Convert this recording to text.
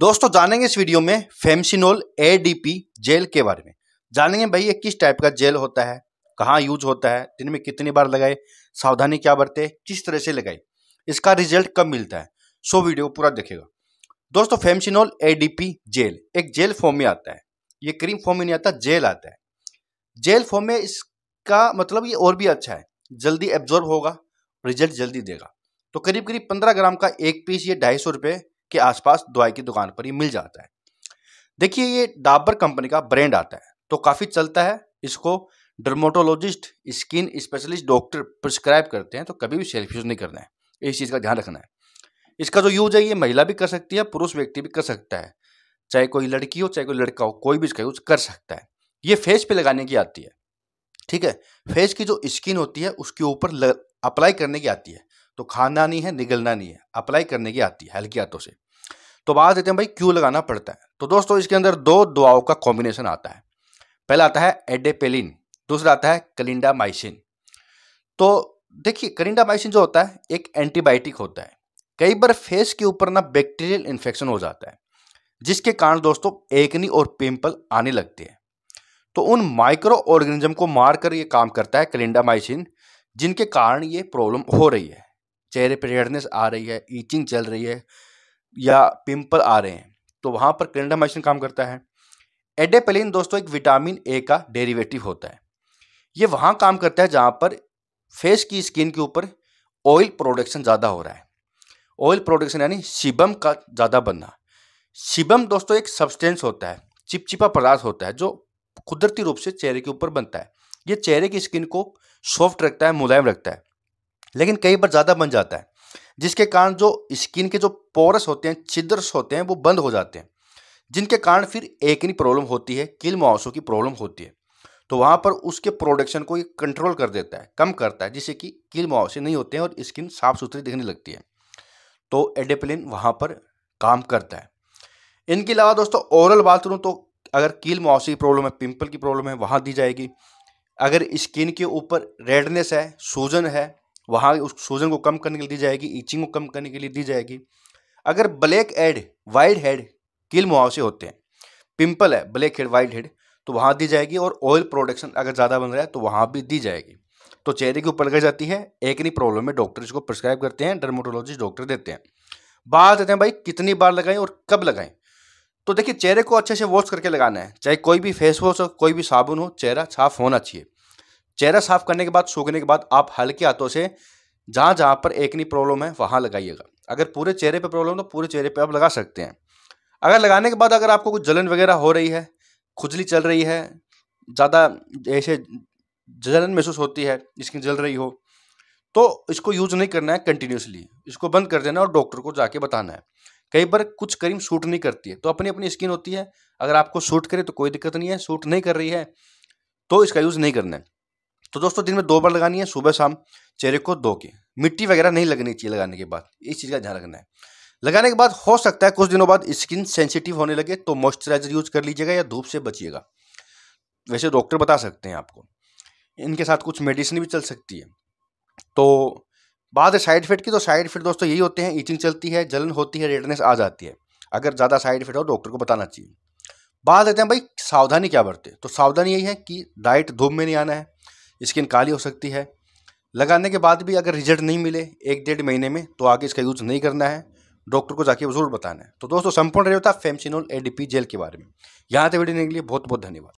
दोस्तों जानेंगे इस वीडियो में फेमसिनोल पी जेल के बारे में जानेंगे भाई ये किस टाइप का जेल होता है कहाँ यूज होता है दिन में कितनी बार लगाए सावधानी क्या बरते किस तरह से लगाए इसका रिजल्ट कब मिलता है सो वीडियो पूरा देखेगा दोस्तों फेमसिनोल एडीपी जेल एक जेल फॉर्म में आता है ये क्रीम फॉर्म में नहीं आता जेल आता है जेल फॉर्म में इसका मतलब ये और भी अच्छा है जल्दी एब्जॉर्ब होगा रिजल्ट जल्दी देगा तो करीब करीब पंद्रह ग्राम का एक पीस ये ढाई सौ रुपये के आसपास दवाई की दुकान पर ही मिल जाता है देखिए ये डाबर कंपनी का ब्रांड आता है तो काफ़ी चलता है इसको dermatologist skin specialist doctor prescribe करते हैं तो कभी भी सेल्फ यूज़ नहीं करना है इस चीज़ का ध्यान रखना है इसका जो यूज है ये महिला भी कर सकती है पुरुष व्यक्ति भी कर सकता है चाहे कोई लड़की हो चाहे कोई लड़का हो कोई भी इसका यूज कर सकता है ये फेस पे लगाने की आती है ठीक है फेस की जो स्किन होती है उसके ऊपर अप्लाई करने की आती है तो खाना नहीं है निगलना नहीं है अप्लाई करने की आती है हल्के हाथों से तो बात देते हैं भाई क्यों लगाना पड़ता है तो दोस्तों इसके अंदर दो दुआओं का कॉम्बिनेशन आता है पहला आता है एडेपेलिन दूसरा आता है कलिंडामाइसिन तो देखिए कलिंडामाइसिन जो होता है एक एंटीबायोटिक होता है कई बार फेस के ऊपर ना बैक्टीरियल इन्फेक्शन हो जाता है जिसके कारण दोस्तों एकनी और पिंपल आने लगते हैं तो उन माइक्रो ऑर्गेनिज्म को मारकर ये काम करता है कलिंडामाइसिन जिनके कारण ये प्रॉब्लम हो रही है चेहरे पर रेडनेस आ रही है ईचिंग चल रही है या पिंपल आ रहे हैं तो वहाँ पर मशीन काम करता है एडेपेलिन दोस्तों एक विटामिन ए का डेरिवेटिव होता है ये वहाँ काम करता है जहाँ पर फेस की स्किन के ऊपर ऑयल प्रोडक्शन ज़्यादा हो रहा है ऑयल प्रोडक्शन यानी शिबम का ज़्यादा बनना शिबम दोस्तों एक सब्सटेंस होता है चिपचिपा पदार्थ होता है जो कुदरती रूप से चेहरे के ऊपर बनता है ये चेहरे की स्किन को सॉफ्ट रखता है मुलायम रखता है लेकिन कई बार ज़्यादा बन जाता है जिसके कारण जो स्किन के जो पोरस होते हैं छिद्रस होते हैं वो बंद हो जाते हैं जिनके कारण फिर एक ही प्रॉब्लम होती है किल मुआवसों की प्रॉब्लम होती है तो वहाँ पर उसके प्रोडक्शन को ये कंट्रोल कर देता है कम करता है जिससे कि किल मुआवसे नहीं होते हैं और स्किन साफ सुथरी दिखने लगती है तो एडेपलिन वहाँ पर काम करता है इनके अलावा दोस्तों ओरल बात करूँ तो अगर कील मुआवसे की प्रॉब्लम है पिंपल की प्रॉब्लम है वहाँ दी जाएगी अगर स्किन के ऊपर रेडनेस है सूजन है वहाँ उस सूजन को कम करने के लिए दी जाएगी ईचिंग को कम करने के लिए दी जाएगी अगर ब्लैक एड वाइल्ड हेड किल मुआवजे होते हैं पिंपल है ब्लैक हेड वाइल्ड हेड तो वहाँ दी जाएगी और ऑयल प्रोडक्शन अगर ज़्यादा बन रहा है तो वहाँ भी दी जाएगी तो चेहरे के ऊपर लगाई जाती है एक नहीं प्रॉब्लम है डॉक्टर इसको प्रिस्क्राइब करते हैं डर्मोटोलॉजिस्ट डॉक्टर देते हैं बात देते हैं भाई कितनी बार लगाएं और कब लगाएं तो देखिए चेहरे को अच्छे से वॉश करके लगाना है चाहे कोई भी फेस वॉश हो कोई भी साबुन हो चेहरा साफ होना चाहिए चेहरा साफ करने के बाद सूखने के बाद आप हल्के हाथों से जहाँ जहाँ पर एक नहीं प्रॉब्लम है वहाँ लगाइएगा अगर पूरे चेहरे पर प्रॉब्लम तो पूरे चेहरे पर आप लगा सकते हैं अगर लगाने के बाद अगर आपको कुछ जलन वगैरह हो रही है खुजली चल रही है ज़्यादा ऐसे जलन महसूस होती है स्किन जल रही हो तो इसको यूज नहीं करना है कंटिन्यूसली इसको बंद कर देना और डॉक्टर को जाके बताना है कई बार कुछ क्रीम सूट नहीं करती है तो अपनी अपनी स्किन होती है अगर आपको सूट करे तो कोई दिक्कत नहीं है सूट नहीं कर रही है तो इसका यूज़ नहीं करना है तो दोस्तों दिन में दो बार लगानी है सुबह शाम चेहरे को धो के मिट्टी वगैरह नहीं लगनी चाहिए लगाने के बाद इस चीज़ का ध्यान रखना है लगाने के बाद हो सकता है कुछ दिनों बाद स्किन सेंसिटिव होने लगे तो मॉइस्चराइजर यूज़ कर लीजिएगा या धूप से बचिएगा वैसे डॉक्टर बता सकते हैं आपको इनके साथ कुछ मेडिसिन भी चल सकती है तो बाद साइड इफेक्ट की तो साइड इफेक्ट दोस्तों यही होते हैं ईचिंग चलती है जलन होती है रेडनेस आ जाती है अगर ज़्यादा साइड इफेक्ट हो डॉक्टर को बताना चाहिए बात देते हैं भाई सावधानी क्या बरते तो सावधानी यही है कि डाइट धूप में नहीं आना है स्किन काली हो सकती है लगाने के बाद भी अगर रिजल्ट नहीं मिले एक डेढ़ महीने में तो आगे इसका यूज़ नहीं करना है डॉक्टर को जाके ज़रूर बताना है तो दोस्तों संपूर्ण रेवता फेमसिनोल एडीपी जेल के बारे में यहाँ तक वीडियो देखने के लिए बहुत बहुत धन्यवाद